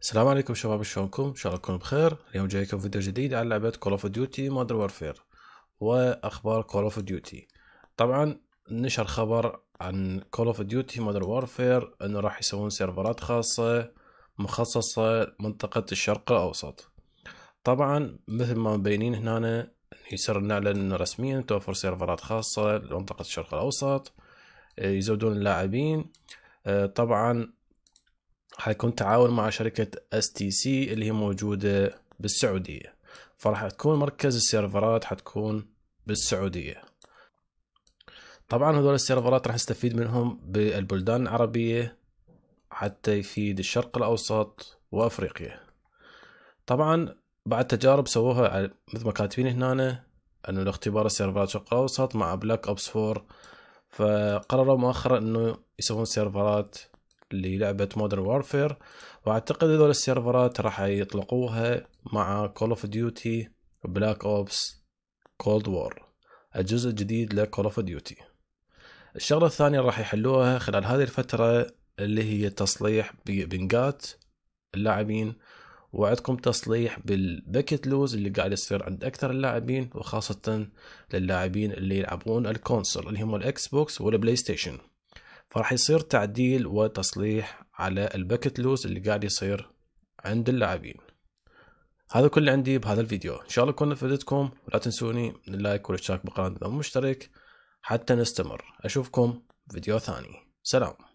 السلام عليكم شباب شلونكم ان شاء الله تكونوا بخير اليوم جايكم فيديو جديد على لعبه كول اوف ديوتي مودرن وارفير واخبار كول اوف ديوتي طبعا نشر خبر عن كول اوف ديوتي مودرن وارفير انه راح يسوون سيرفرات خاصه مخصصه منطقه الشرق الاوسط طبعا مثل ما مبينين هنا يصير نعلن رسميا توفر سيرفرات خاصه لمنطقه الشرق الاوسط آه، يزودون اللاعبين آه، طبعا حيكون تعاون مع شركة اس تي سي اللي هي موجودة بالسعودية فراح تكون مركز السيرفرات حتكون بالسعودية طبعا هذول السيرفرات راح نستفيد منهم بالبلدان العربية حتى يفيد الشرق الأوسط وأفريقيا طبعا بعد تجارب سووها مثل ما كاتبين هنا انه لاختبار السيرفرات الشرق الاوسط مع بلاك اوبس 4 فقرروا مؤخرا انه يسوون سيرفرات للعبه مودرن وارفير واعتقد هذول السيرفرات راح يطلقوها مع كول اوف ديوتي بلاك اوبس كولد وور الجزء الجديد لكول اوف ديوتي الشغله الثانيه راح يحلوها خلال هذه الفتره اللي هي تصليح ببنجات اللاعبين وعندكم تصليح بالباكيت لوز اللي قاعد يصير عند اكثر اللاعبين وخاصه للاعبين اللي يلعبون الكونسول اللي هم الاكس بوكس والبلاي ستيشن فراح يصير تعديل وتصليح على الباكت لوز اللي قاعد يصير عند اللاعبين هذا كل اللي عندي بهذا الفيديو ان شاء الله كنا فدتكم ولا تنسوني من اللايك والاشتراك بقناة اذا مشترك حتى نستمر اشوفكم فيديو ثاني سلام